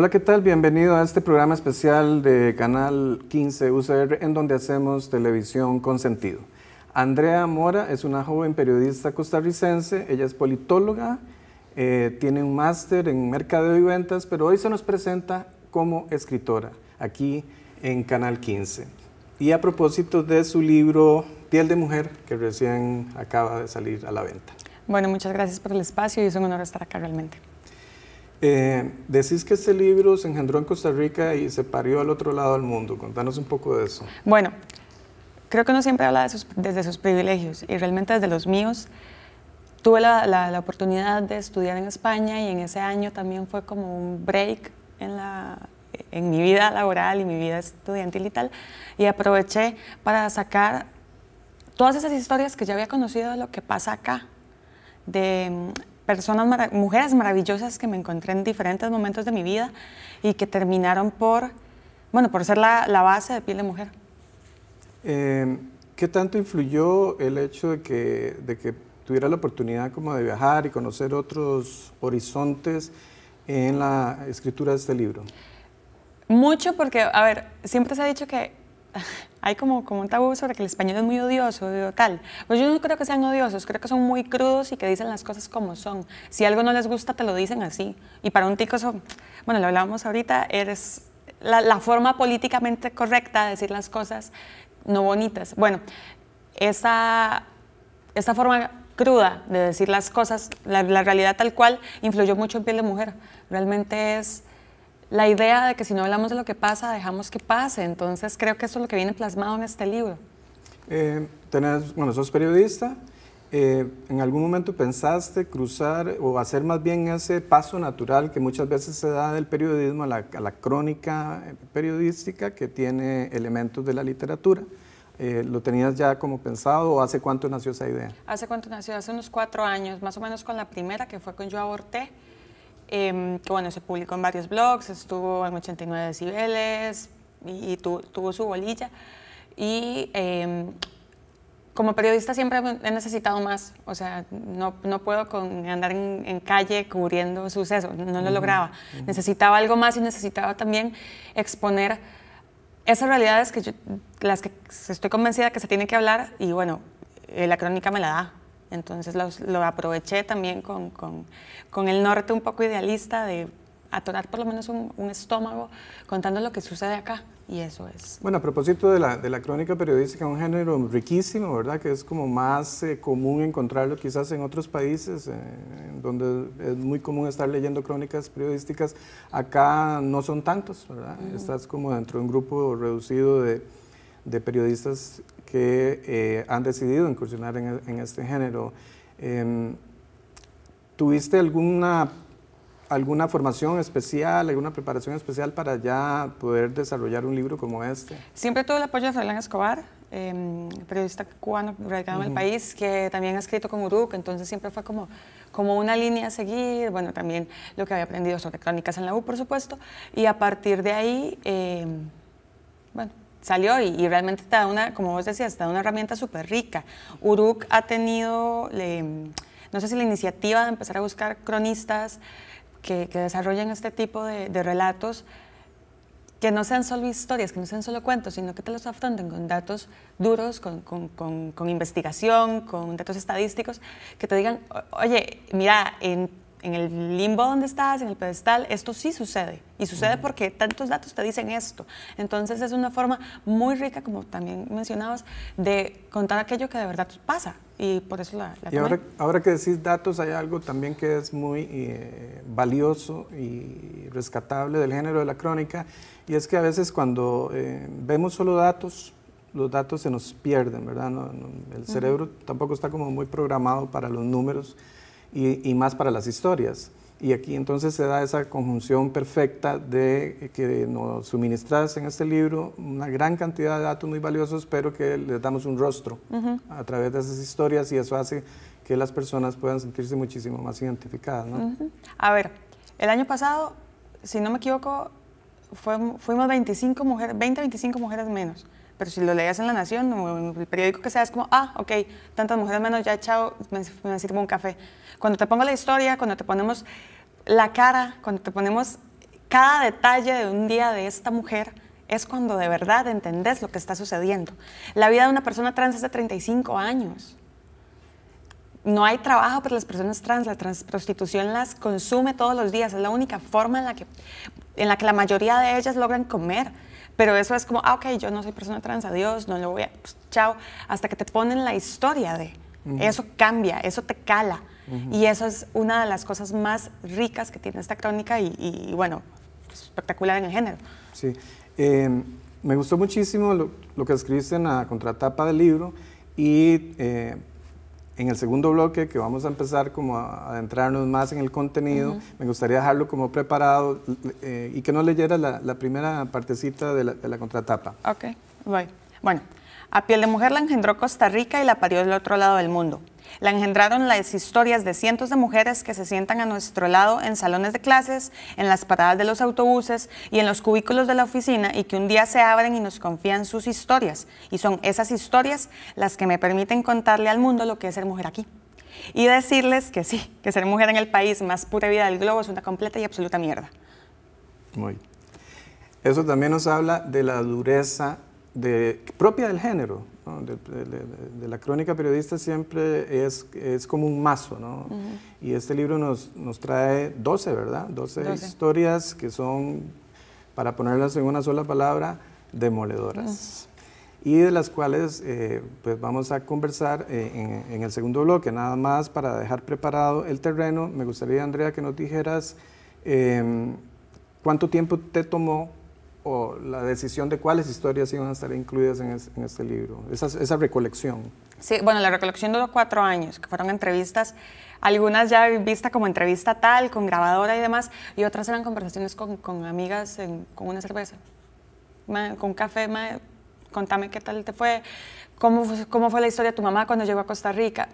Hola, ¿qué tal? Bienvenido a este programa especial de Canal 15 UCR en donde hacemos televisión con sentido. Andrea Mora es una joven periodista costarricense, ella es politóloga, eh, tiene un máster en mercadeo y ventas, pero hoy se nos presenta como escritora aquí en Canal 15. Y a propósito de su libro Piel de Mujer, que recién acaba de salir a la venta. Bueno, muchas gracias por el espacio y es un honor estar acá realmente. Eh, decís que este libro se engendró en Costa Rica y se parió al otro lado del mundo. Contanos un poco de eso. Bueno, creo que uno siempre habla de sus, desde sus privilegios y realmente desde los míos. Tuve la, oportunidad de estudiar en España y en ese año también fue como un break en, la, en mi vida laboral y mi vida estudiantil y tal. Y aproveché para sacar todas esas historias que ya había conocido de lo que pasa acá, de personas, mujeres maravillosas que me encontré en diferentes momentos de mi vida y que terminaron por, bueno, por ser la, base de piel de mujer. Em, ¿Qué tanto influyó el hecho de que, de que tuviera la oportunidad como de viajar y conocer otros horizontes en la escritura de este libro? Mucho porque, a ver, siempre se ha dicho que hay como, como un tabú sobre que el español es muy odioso, o tal. Pues yo no creo que sean odiosos, creo que son muy crudos y que dicen las cosas como son. Si algo no les gusta, te lo dicen así. Y para un tico, eso, bueno, lo hablábamos ahorita, eres la, forma políticamente correcta de decir las cosas no bonitas. Bueno, esa, esa forma cruda de decir las cosas, la, la realidad tal cual, influyó mucho en piel de mujer. Realmente es la idea de que si no hablamos de lo que pasa, dejamos que pase. Entonces creo que eso es lo que viene plasmado en este libro. Eh, bueno, sos periodista. Eh, ¿En algún momento pensaste cruzar o hacer más bien ese paso natural que muchas veces se da del periodismo a la, crónica eh, periodística que tiene elementos de la literatura? ¿Lo tenías ya como pensado o hace cuánto nació esa idea? Hace cuánto nació, hace unos cuatro años, más o menos con la primera que fue con Yo Aborté. Em, que bueno, se publicó en varios blogs, estuvo en 89 decibeles y, tuvo su bolilla. Y em, como periodista siempre he necesitado más, o sea, no, no puedo andar en, calle cubriendo sucesos, no lo lograba. Necesitaba algo más y necesitaba también exponer esas realidades que yo, las que estoy convencida que se tiene que hablar y bueno, eh, la crónica me la da. Entonces lo aproveché también con, con, con, el norte un poco idealista de atorar por lo menos un, estómago contando lo que sucede acá. Y eso es. Bueno, a propósito de la, de la crónica periodística, un género riquísimo, ¿verdad? Que es como más eh, común encontrarlo quizás en otros países, eh, donde es muy común estar leyendo crónicas periodísticas. Acá no son tantos, ¿verdad? Estás como dentro de un grupo reducido de, de periodistas que eh, han decidido incursionar en, este género. Em, ¿Tuviste alguna, alguna formación especial, alguna preparación especial para ya poder desarrollar un libro como este? Siempre tuve el apoyo de Froilán Escobar, em, periodista cubano radicado en el país, que también ha escrito con Uruk, entonces siempre fue como, como una línea a seguir, bueno, también lo que había aprendido sobre crónicas en la U, por supuesto, y a partir de ahí, em, bueno, salió y, realmente te da una, como vos decías, te da una herramienta súper rica. Uruk ha tenido, no sé si la iniciativa de empezar a buscar cronistas que, que desarrollen este tipo de, relatos, que no sean solo historias, que no sean solo cuentos, sino que te los afronten con datos duros, con, con, con, con investigación, con datos estadísticos, que te digan, oye, mira, en en el limbo donde estás, en el pedestal, esto sí sucede. Y sucede porque tantos datos te dicen esto. Entonces es una forma muy rica, como también mencionabas, de contar aquello que de verdad pasa. Y por eso la... la y ahora, ahora, que decís datos, hay algo también que es muy eh, valioso y rescatable del género de la crónica. Y es que a veces cuando eh, vemos solo datos, los datos se nos pierden, ¿verdad? el cerebro tampoco está como muy programado para los números y, más para las historias. Y aquí entonces se da esa conjunción perfecta de que nos suministras en este libro una gran cantidad de datos muy valiosos, pero que les damos un rostro a través de esas historias y eso hace que las personas puedan sentirse muchísimo más identificadas. A ver, el año pasado, si no me equivoco, fuimos 25 mujeres, 20, 25 mujeres menos pero si lo leías en La Nación o en el periódico que sea, es como, ah, ok, tantas mujeres menos, ya chao, me, me sirvo un café. Cuando te pongo la historia, cuando te ponemos la cara, cuando te ponemos cada detalle de un día de esta mujer, es cuando de verdad entendés lo que está sucediendo. La vida de una persona trans es de 35 años. No hay trabajo para las personas trans, la prostitución las consume todos los días, es la única forma en la que en la que la mayoría de ellas logran comer. Pero eso es como, ah, ok, yo no soy persona trans, adiós, no lo voy a, pues, chao, hasta que te ponen la historia de. Eso cambia, eso te cala. Y eso es una de las cosas más ricas que tiene esta crónica y, bueno, espectacular en el género. Sí, em, me gustó muchísimo lo, que escribiste en la contratapa del libro y eh, en el segundo bloque, que vamos a empezar como a adentrarnos más en el contenido, me gustaría dejarlo como preparado eh, y que no leyera la, primera partecita de la, de la contratapa. Ok, voy. Bueno, a Piel de Mujer la engendró Costa Rica y la parió del otro lado del mundo. La engendraron las historias de cientos de mujeres que se sientan a nuestro lado en salones de clases, en las paradas de los autobuses y en los cubículos de la oficina y que un día se abren y nos confían sus historias. Y son esas historias las que me permiten contarle al mundo lo que es ser mujer aquí. Y decirles que sí, que ser mujer en el país más pura vida del globo es una completa y absoluta mierda. Muy. Eso también nos habla de la dureza propia del género, de, la crónica periodista siempre es, es como un mazo, ¿no? Y este libro nos, nos, trae 12, ¿verdad? 12, historias que son, para ponerlas en una sola palabra, demoledoras. Y de las cuales eh, pues vamos a conversar eh, en, el segundo bloque. Nada más para dejar preparado el terreno, me gustaría, Andrea, que nos dijeras em, cuánto tiempo te tomó la decisión de cuáles historias iban a estar incluidas en, este libro, esa, recolección. Sí, bueno, la recolección duró cuatro años, que fueron entrevistas, algunas ya vista como entrevista tal, con grabadora y demás, y otras eran conversaciones con, con amigas, con una cerveza, con café, contame qué tal te fue, cómo, cómo fue la historia de tu mamá cuando llegó a Costa Rica.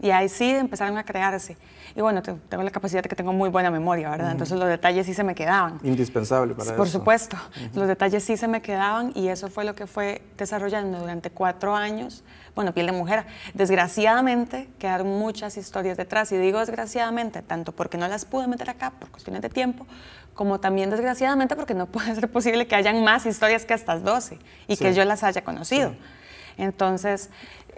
Y ahí sí empezaron a crearse. Y bueno, tengo la capacidad de que tengo muy buena memoria, ¿verdad? Entonces los detalles sí se me quedaban. Indispensable para Por eso. Por supuesto, los detalles sí se me quedaban y eso fue lo que fue desarrollando durante cuatro años. Bueno, piel de mujer. Desgraciadamente quedaron muchas historias detrás y digo desgraciadamente, tanto porque no las pude meter acá por cuestiones de tiempo, como también desgraciadamente porque no puede ser posible que hayan más historias que estas 12 y que yo las haya conocido. Entonces,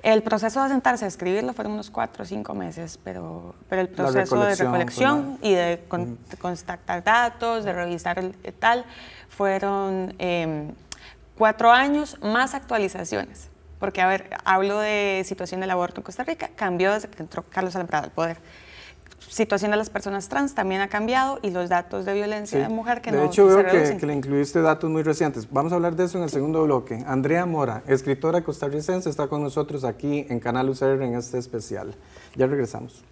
el proceso de sentarse a escribirlo fueron unos cuatro o cinco meses, pero, pero el proceso de recolección pues, y de, contactar datos, de revisar el, tal, fueron em, cuatro años más actualizaciones. Porque, a ver, hablo de situación del aborto en Costa Rica, cambió desde que entró Carlos Alvarado al poder situación de las personas trans también ha cambiado y los datos de violencia de mujer que de hecho, veo que, que, le incluiste datos muy recientes. Vamos a hablar de eso en el segundo bloque. Andrea Mora, escritora costarricense, está con nosotros aquí en Canal UCR en este especial. Ya regresamos.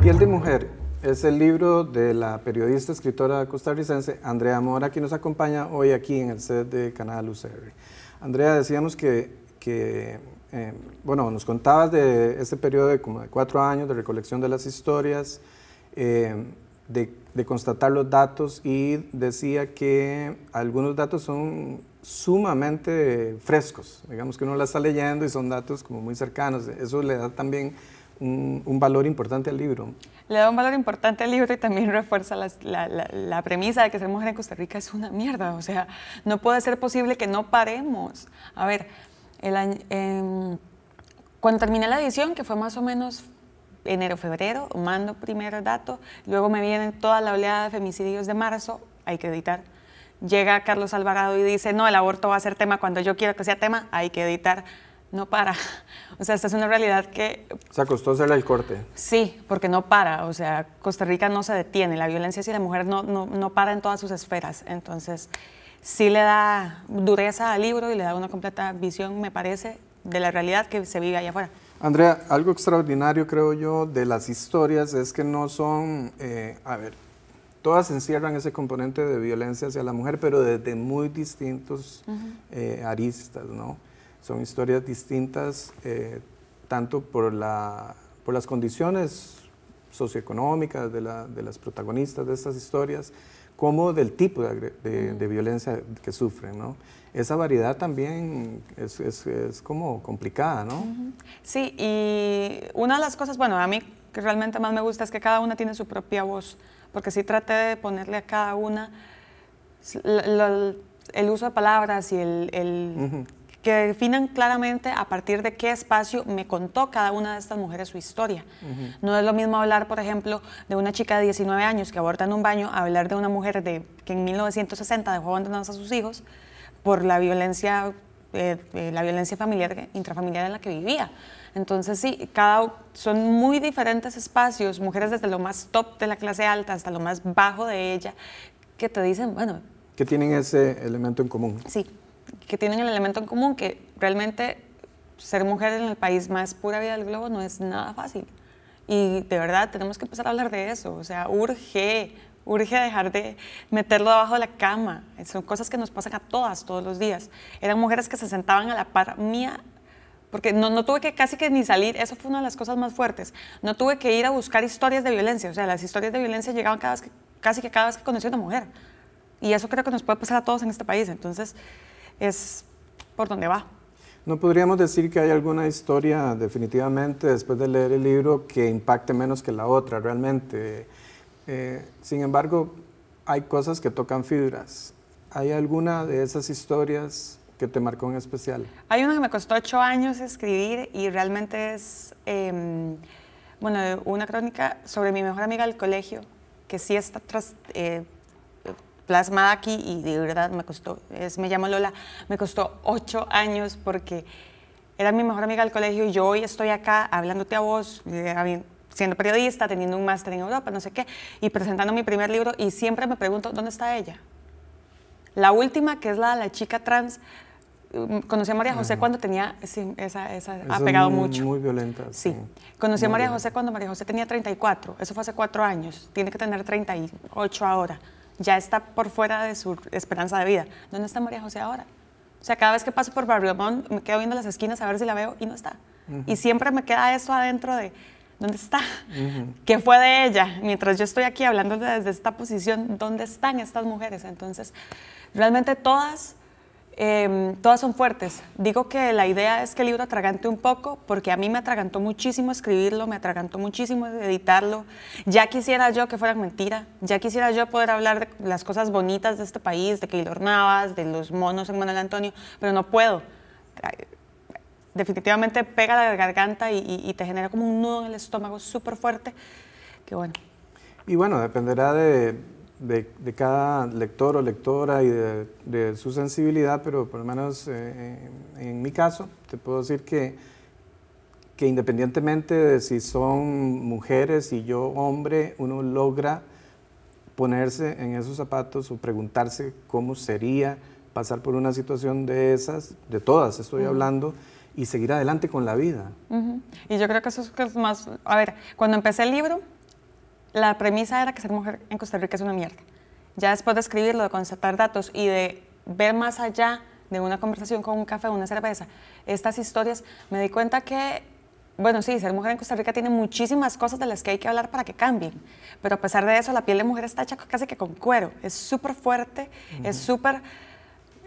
Piel de Mujer es el libro de la periodista escritora costarricense Andrea Mora, que nos acompaña hoy aquí en el set de Canal UCR. Andrea, decíamos que, eh, bueno, nos contabas de este periodo de como de cuatro años de recolección de las historias, eh, de, de constatar los datos y decía que algunos datos son sumamente frescos, digamos que uno la está leyendo y son datos como muy cercanos, eso le da también un, valor importante al libro. Le da un valor importante al libro y también refuerza la, premisa de que ser mujer en Costa Rica es una mierda. O sea, no puede ser posible que no paremos. A ver, em, cuando terminé la edición, que fue más o menos enero, febrero, mando primeros dato, luego me viene toda la oleada de femicidios de marzo, hay que editar. Llega Carlos Alvarado y dice, no, el aborto va a ser tema cuando yo quiero que sea tema, hay que editar no para. O sea, esta es una realidad que... Se acostó a hacerle el corte. Sí, porque no para. O sea, Costa Rica no se detiene. La violencia hacia la mujer no, no, para en todas sus esferas. Entonces, sí le da dureza al libro y le da una completa visión, me parece, de la realidad que se vive allá afuera. Andrea, algo extraordinario, creo yo, de las historias es que no son... Eh, a ver, todas encierran ese componente de violencia hacia la mujer, pero desde muy distintos eh, aristas, ¿no? Son historias distintas, eh, tanto por, la, por las condiciones socioeconómicas de, las protagonistas de estas historias, como del tipo de, violencia que sufren. ¿no? Esa variedad también es, como complicada, ¿no? Sí, y una de las cosas, bueno, a mí que realmente más me gusta es que cada una tiene su propia voz, porque sí traté de ponerle a cada una el uso de palabras y el, que definan claramente a partir de qué espacio me contó cada una de estas mujeres su historia. No es lo mismo hablar, por ejemplo, de una chica de 19 años que aborta en un baño, a hablar de una mujer de, que en 1960 dejó abandonados a sus hijos por la violencia, eh, eh, la violencia familiar, intrafamiliar en la que vivía. Entonces sí, cada, son muy diferentes espacios, mujeres desde lo más top de la clase alta hasta lo más bajo de ella, que te dicen, bueno... Que tienen ese elemento en común. Sí que tienen el elemento en común que realmente ser mujer en el país más pura vida del globo no es nada fácil. Y de verdad tenemos que empezar a hablar de eso. O sea, urge, urge dejar de meterlo debajo de la cama. Son cosas que nos pasan a todas, todos los días. Eran mujeres que se sentaban a la par mía porque no, no, tuve que casi que ni salir, eso fue una de las cosas más fuertes. No tuve que ir a buscar historias de violencia, o sea, las historias de violencia llegaban cada vez casi que cada vez que conocí una mujer. Y eso creo que nos puede pasar a todos en este país. Entonces, es por donde va. No podríamos decir que hay alguna historia definitivamente después de leer el libro que impacte menos que la otra realmente. Eh, sin embargo, hay cosas que tocan fibras. ¿Hay alguna de esas historias que te marcó en especial? Hay una que me costó ocho años escribir y realmente es, em, bueno, una crónica sobre mi mejor amiga del colegio, que sí está tras, eh, plasmada aquí y de verdad me costó, es, me llamo Lola, me costó ocho años porque era mi mejor amiga del colegio y yo hoy estoy acá hablándote a vos, eh, siendo periodista, teniendo un máster en Europa, no sé qué, y presentando mi primer libro y siempre me pregunto, ¿dónde está ella? La última, que es la la chica trans, mm, conocí a María José cuando tenía, sí, esa, ha pegado mucho. Muy violenta. Sí. Conocí a María José cuando María José tenía 34, eso fue hace cuatro años, tiene que tener 38 ahora ya está por fuera de su esperanza de vida. ¿Dónde está María José ahora? O sea, cada vez que paso por Barriobón me quedo viendo las esquinas a ver si la veo y no está. Y siempre me queda eso adentro de, ¿dónde está? ¿Qué fue de ella? Mientras yo estoy aquí hablando desde esta posición, ¿dónde están estas mujeres? Entonces, realmente todas Em, todas son fuertes. Digo que la idea es que el libro atragante un poco, porque a mí me atragantó muchísimo escribirlo, me atragantó muchísimo editarlo. Ya quisiera yo que fuera mentira, ya quisiera yo poder hablar de las cosas bonitas de este país, de que Navas, de los monos en Manuel Antonio, pero no puedo. Definitivamente pega la garganta y, te genera como un nudo en el estómago súper fuerte, que bueno. Y bueno, dependerá de de, cada lector o lectora y de, su sensibilidad, pero por lo menos eh, eh, en, mi caso te puedo decir que, que independientemente de si son mujeres y yo hombre, uno logra ponerse en esos zapatos o preguntarse cómo sería pasar por una situación de esas, de todas estoy hablando, y seguir adelante con la vida. Y yo creo que eso es más, a ver, cuando empecé el libro, la premisa era que ser mujer en Costa Rica es una mierda. Ya después de escribirlo, de constatar datos y de ver más allá de una conversación con un café, o una cerveza, estas historias, me di cuenta que, bueno, sí, ser mujer en Costa Rica tiene muchísimas cosas de las que hay que hablar para que cambien, pero a pesar de eso, la piel de mujer está hecha casi que con cuero, es súper fuerte, es súper...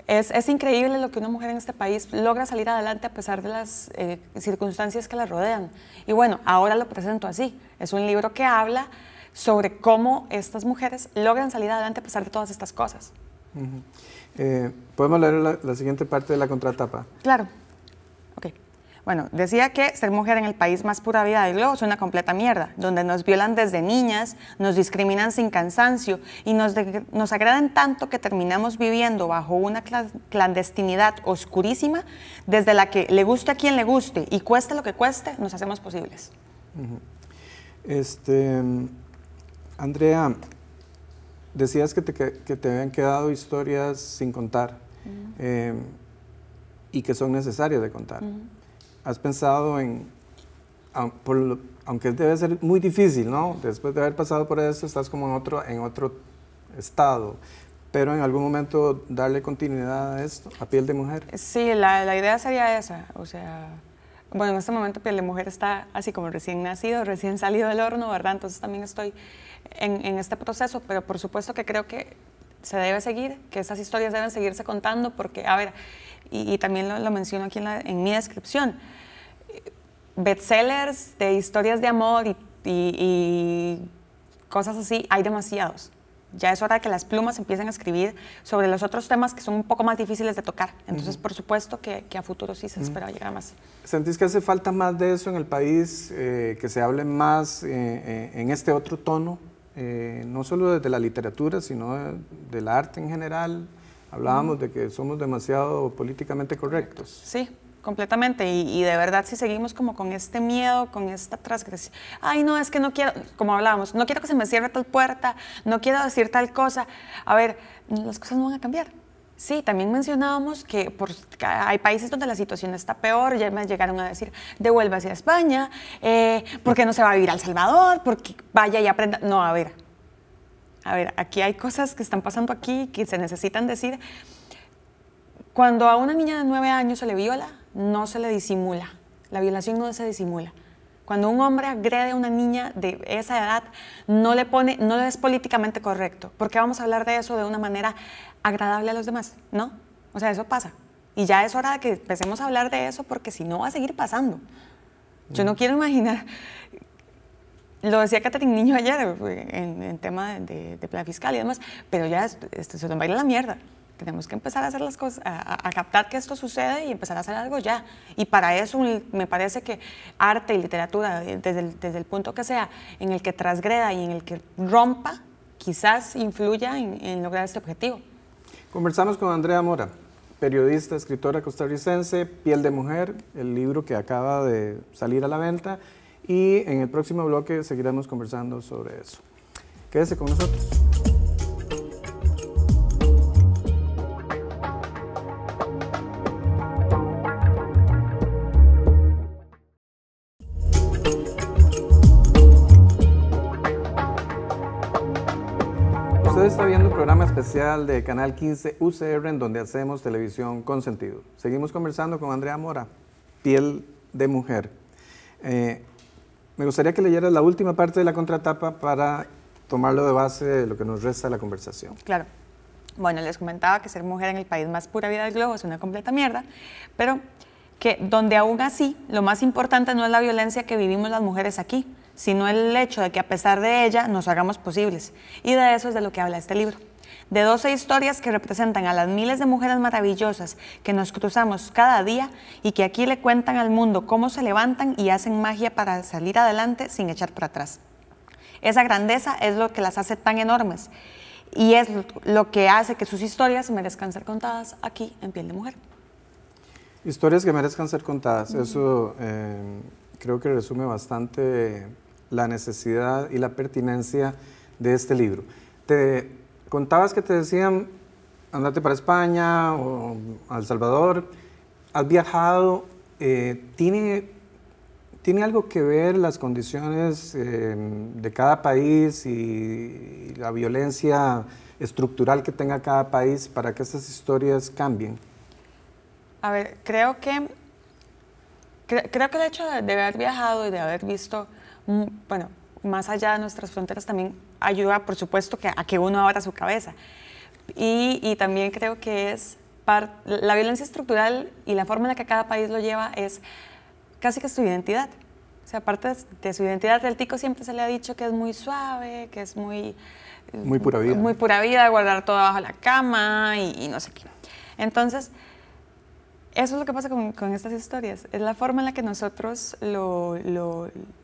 Es, increíble lo que una mujer en este país logra salir adelante a pesar de las eh, circunstancias que la rodean. Y bueno, ahora lo presento así. Es un libro que habla sobre cómo estas mujeres logran salir adelante a pesar de todas estas cosas. Eh, Podemos leer la, la, siguiente parte de la contratapa. Claro. Bueno, decía que ser mujer en el país más pura vida del globo es una completa mierda, donde nos violan desde niñas, nos discriminan sin cansancio y nos, nos agradan tanto que terminamos viviendo bajo una clandestinidad oscurísima desde la que le guste a quien le guste y cueste lo que cueste, nos hacemos posibles. Este. Andrea, decías que te, que te habían quedado historias sin contar em, y que son necesarias de contar. ¿Has pensado en, aunque debe ser muy difícil, ¿no? Después de haber pasado por eso, estás como en otro, en otro estado, pero en algún momento darle continuidad a esto, a piel de mujer. Sí, la, la idea sería esa, o sea bueno, en este momento Piel de Mujer está así como recién nacido, recién salido del horno, ¿verdad? Entonces también estoy en, este proceso, pero por supuesto que creo que se debe seguir, que esas historias deben seguirse contando, porque, a ver, y, también lo, menciono aquí en, mi descripción, bestsellers de historias de amor y cosas así, hay demasiados ya es hora de que las plumas empiecen a escribir sobre los otros temas que son un poco más difíciles de tocar. Entonces, por supuesto que, a futuro sí se espera llegar más. ¿Sentís que hace falta más de eso en el país, eh, que se hable más eh, eh, en este otro tono, no solo desde la literatura, sino del arte en general? Hablábamos de que somos demasiado políticamente correctos. Sí, Completamente, y, de verdad si seguimos como con este miedo, con esta transgresión, ay no, es que no quiero, como hablábamos, no quiero que se me cierre tal puerta, no quiero decir tal cosa, a ver, las cosas no van a cambiar. Sí, también mencionábamos que, hay países donde la situación está peor, ya me llegaron a decir, devuélvase a España, eh, porque no se va a vivir al Salvador? Porque vaya y aprenda. No, a ver, a ver, aquí hay cosas que están pasando aquí que se necesitan decir. Cuando a una niña de nueve años se le viola, no se le disimula. La violación no se disimula. Cuando un hombre agrede a una niña de esa edad, no le pone, no es políticamente correcto, porque vamos a hablar de eso de una manera agradable a los demás, ¿no? O sea, eso pasa. Y ya es hora de que empecemos a hablar de eso, porque si no va a seguir pasando. Yo no mm. quiero imaginar. Lo decía Catherine Niño ayer en, tema de, plan fiscal y demás, pero ya se nos la mierda. Tenemos que empezar a hacer las cosas, a, captar que esto sucede y empezar a hacer algo ya. Y para eso me parece que arte y literatura, eh, desde el, punto que sea, en el que transgreda y en el que rompa, quizás influya en, en lograr este objetivo. Conversamos con Andrea Mora, periodista, escritora costarricense, Piel de Mujer, el libro que acaba de salir a la venta. Y en el próximo bloque seguiremos conversando sobre eso. Quédese con nosotros. especial de Canal 15 UCR en donde hacemos televisión con sentido. Seguimos conversando con Andrea Mora, piel de mujer. Eh, me gustaría que leyeras la última parte de la contratapa para tomarlo de base de lo que nos resta de la conversación. Claro. Bueno, les comentaba que ser mujer en el país más pura vida del globo es una completa mierda, pero que donde aún así lo más importante no es la violencia que vivimos las mujeres aquí, sino el hecho de que a pesar de ella nos hagamos posibles. Y de eso es de lo que habla este libro. De 12 historias que representan a las miles de mujeres maravillosas que nos cruzamos cada día y que aquí le cuentan al mundo cómo se levantan y hacen magia para salir adelante sin echar para atrás. Esa grandeza es lo que las hace tan enormes y es lo que hace que sus historias merezcan ser contadas aquí en Piel de Mujer. Historias que merezcan ser contadas, eso eh, creo que resume bastante la necesidad y la pertinencia de este libro. Te, Contabas que te decían, andate para España o a El Salvador, has viajado, eh, ¿tiene, ¿tiene algo que ver las condiciones eh, de cada país y, la violencia estructural que tenga cada país para que estas historias cambien? A ver, creo que creo que el hecho de, haber viajado y de haber visto, mm, bueno, más allá de nuestras fronteras también ayuda, por supuesto, que, a que uno abra su cabeza. Y, también creo que es la violencia estructural y la forma en la que cada país lo lleva es casi que su identidad. O sea, aparte de su identidad, el tico siempre se le ha dicho que es muy suave, que es muy... Muy pura vida. Muy pura vida, guardar todo bajo la cama y, y no sé qué. Entonces, eso es lo que pasa con, estas historias. Es la forma en la que nosotros lo,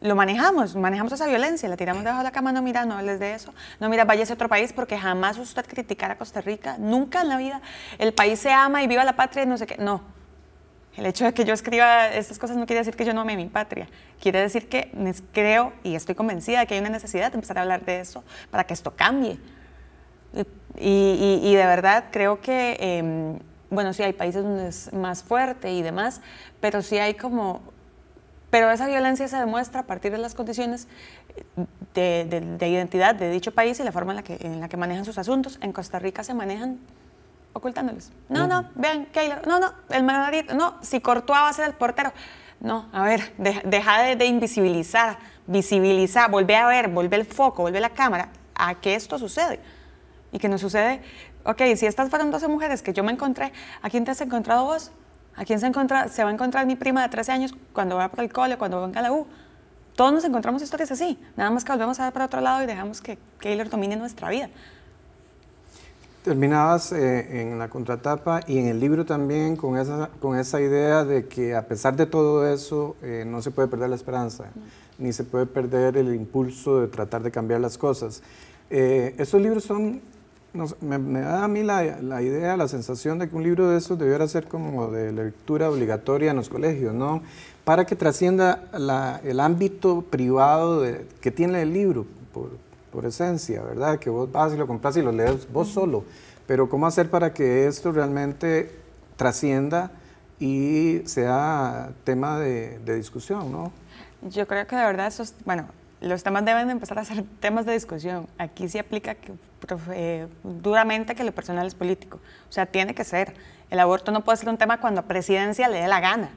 manejamos. Manejamos esa violencia, la tiramos debajo de la cama. No, mira, no hables de eso. No, mira, vaya a otro país porque jamás usted criticará a Costa Rica. Nunca en la vida. El país se ama y viva la patria y no sé qué. No. El hecho de que yo escriba estas cosas no quiere decir que yo no ame mi patria. Quiere decir que creo y estoy convencida de que hay una necesidad de empezar a hablar de eso para que esto cambie. Y, de verdad creo que. Em, bueno, sí hay países donde es más fuerte y demás, pero sí hay como... Pero esa violencia se demuestra a partir de las condiciones eh, de, identidad de dicho país y la forma en la, que, en la que manejan sus asuntos. En Costa Rica se manejan ocultándoles. No, no, vean, Keylor, no, no, el manadito, no, si cortó va a ser el portero. No, a ver, deja de, de, invisibilizar, visibilizar, vuelve a ver, vuelve el foco, vuelve la cámara a que esto sucede. Y que no sucede Ok, si estas fueron 12 mujeres que yo me encontré, ¿a quién te has encontrado vos? ¿A quién se, se va a encontrar mi prima de 13 años cuando va para el cole, cuando va a la U? Todos nos encontramos historias así, nada más que volvemos a ver para otro lado y dejamos que Keylor domine nuestra vida. Terminabas eh, en la contratapa y en el libro también con esa, con esa idea de que a pesar de todo eso eh, no se puede perder la esperanza, ni se puede perder el impulso de tratar de cambiar las cosas. Eh, estos libros son me, da a mí la, la, idea, la sensación de que un libro de esos debiera ser como de lectura obligatoria en los colegios, ¿no? Para que trascienda la, el ámbito privado que tiene el libro, por, por, esencia, ¿verdad? Que vos vas y lo compras y lo lees vos solo. Pero ¿cómo hacer para que esto realmente trascienda y sea tema de, de discusión, ¿no? Yo creo que de verdad, esos, bueno, los temas deben empezar a ser temas de discusión. Aquí se aplica que eh, duramente que lo personal es político. O sea, tiene que ser. El aborto no puede ser un tema cuando a presidencia le dé la gana.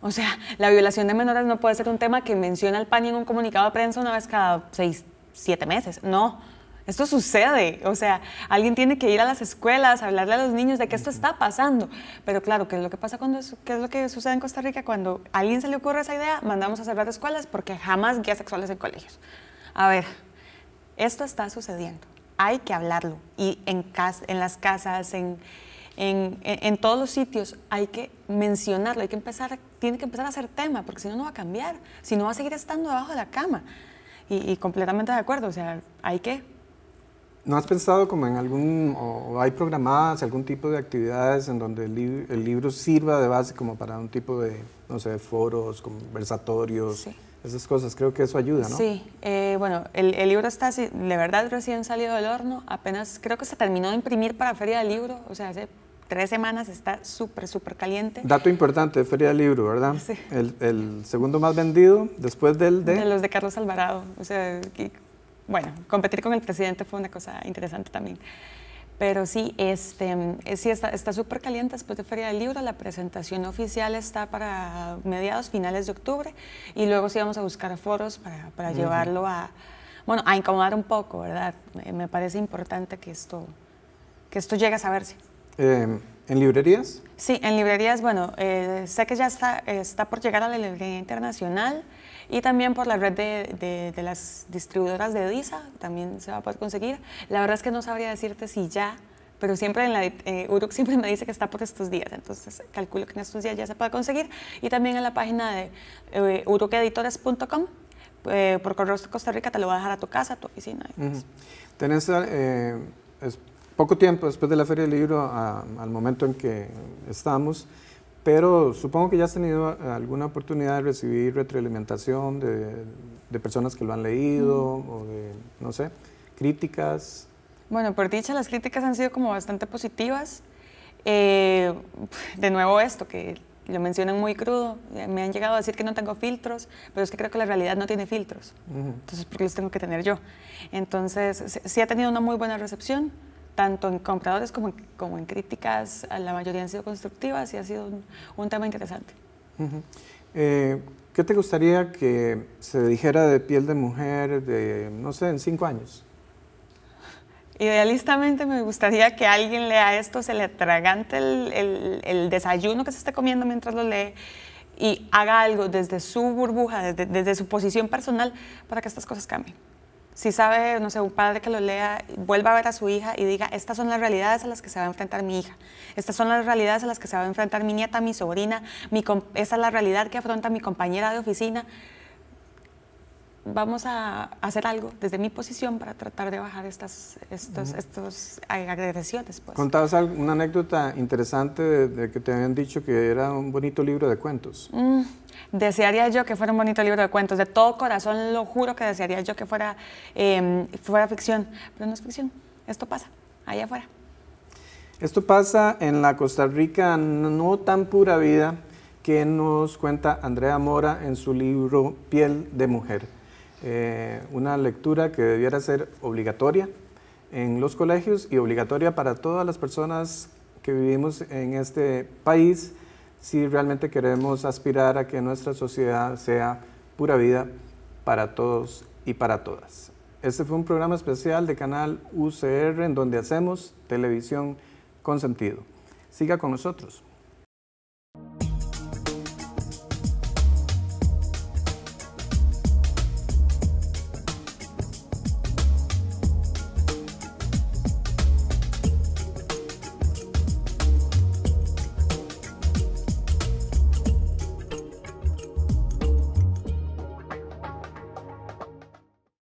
O sea, la violación de menores no puede ser un tema que menciona el PAN en un comunicado de prensa una vez cada seis, siete meses. No. Esto sucede, o sea, alguien tiene que ir a las escuelas, hablarle a los niños de que esto está pasando. Pero claro, ¿qué es lo que pasa cuando es, qué es lo que sucede en Costa Rica cuando a alguien se le ocurre esa idea? Mandamos a cerrar escuelas porque jamás guías sexuales en colegios. A ver, esto está sucediendo hay que hablarlo. Y en, en las casas, en, todos los sitios hay que mencionarlo, hay que empezar, tiene que empezar a ser tema, porque si no, no va a cambiar, si no va a seguir estando debajo de la cama. Y, completamente de acuerdo, o sea, hay que ¿No has pensado como en algún, o hay programadas algún tipo de actividades en donde el, el libro sirva de base como para un tipo de, no sé, foros, conversatorios? esas cosas. Creo que eso ayuda, ¿no? Sí, eh, bueno, el, libro está, de verdad, recién salido del horno, apenas creo que se terminó de imprimir para Feria del Libro, o sea, hace tres semanas está súper, súper caliente. Dato importante de Feria del Libro, ¿verdad? Sí. El, segundo más vendido después del de... De los de Carlos Alvarado, o sea, bueno, competir con el presidente fue una cosa interesante también. Pero sí, este, sí está súper está caliente después de Feria del Libro. La presentación oficial está para mediados, finales de octubre. Y luego sí vamos a buscar foros para, llevarlo a, bueno, a incomodar un poco, ¿verdad? Eh, me parece importante que esto, que esto llegue a saberse. Em, ¿En librerías? Sí, en librerías, bueno, eh, sé que ya está, está por llegar a la librería internacional y también por la red de, de, las distribuidoras de DISA, también se va a poder conseguir. La verdad es que no sabría decirte si ya, pero siempre en la, eh, Uruk siempre me dice que está por estos días, entonces calculo que en estos días ya se puede conseguir. Y también en la página de eh, urukeditores.com, eh, por correo de Costa Rica te lo va a dejar a tu casa, a tu oficina. Pues. Tenés eh, poco tiempo después de la Feria del Libro, ah, al momento en que estamos, pero supongo que ya has tenido eh, alguna oportunidad de recibir retroalimentación de, personas que lo han leído mm. o de, no sé, críticas. Bueno, por dicha, las críticas han sido como bastante positivas. Eh, de nuevo esto, que lo mencionan muy crudo, eh, me han llegado a decir que no tengo filtros, pero es que creo que la realidad no tiene filtros. Entonces, ¿por qué los tengo que tener yo? Entonces, sí ha tenido una muy buena recepción tanto en compradores como en, críticas, la mayoría han sido constructivas y ha sido un, tema interesante. Eh, ¿Qué te gustaría que se dijera de piel de mujer, de, no sé, en cinco años? Idealistamente me gustaría que alguien lea esto, se le atragante el, desayuno que se esté comiendo mientras lo lee y haga algo desde su burbuja, desde su posición personal para que estas cosas cambien si sabe, no sé, un padre que lo lea, vuelva a ver a su hija y diga, estas son las realidades a las que se va a enfrentar mi hija, estas son las realidades a las que se va a enfrentar mi nieta, mi sobrina, mi esa es la realidad que afronta mi compañera de oficina vamos a hacer algo desde mi posición para tratar de bajar estas, estos, agresiones. Pues. Contabas una anécdota interesante de, que te habían dicho que era un bonito libro de cuentos. Mm, desearía yo que fuera un bonito libro de cuentos. De todo corazón lo juro que desearía yo que fuera, em, fuera ficción. Pero no es ficción. Esto pasa allá afuera. Esto pasa en la Costa Rica no tan pura vida que nos cuenta Andrea Mora en su libro Piel de Mujer. Eh, una lectura que debiera ser obligatoria en los colegios y obligatoria para todas las personas que vivimos en este país si realmente queremos aspirar a que nuestra sociedad sea pura vida para todos y para todas. Este fue un programa especial de Canal UCR en donde hacemos televisión con sentido. Siga con nosotros.